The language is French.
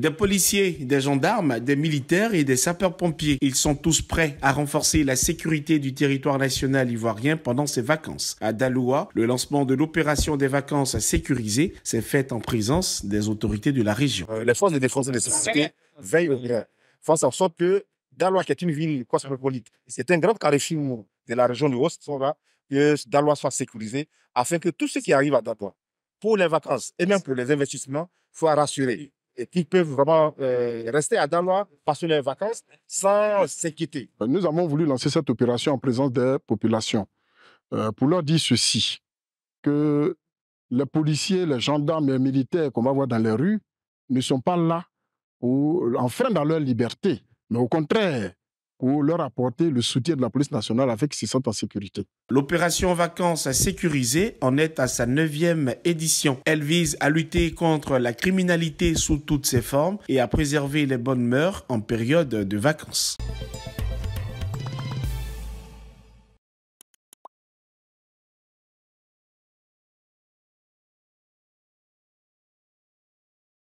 Des policiers, des gendarmes, des militaires et des sapeurs-pompiers, ils sont tous prêts à renforcer la sécurité du territoire national ivoirien pendant ces vacances. À Daloa, le lancement de l'opération des vacances sécurisées s'est fait en présence des autorités de la région. Euh, les forces de défense et de sécurité veillent au ce en sorte que Daloa, qui est une ville cosmopolite, c'est un grand carrefour de la région du Ouest que Daloa soit sécurisé afin que tous ceux qui arrivent à Daloa, pour les vacances et même pour les investissements, soit rassuré et qui peuvent vraiment euh, rester à Danois, passer leurs vacances sans s'inquiéter. Euh, nous avons voulu lancer cette opération en présence des populations euh, pour leur dire ceci, que les policiers, les gendarmes et les militaires qu'on va voir dans les rues ne sont pas là pour enfreindre leur liberté, mais au contraire, pour leur apporter le soutien de la police nationale avec qu'ils se en sécurité. L'opération Vacances sécurisées en est à sa neuvième édition. Elle vise à lutter contre la criminalité sous toutes ses formes et à préserver les bonnes mœurs en période de vacances.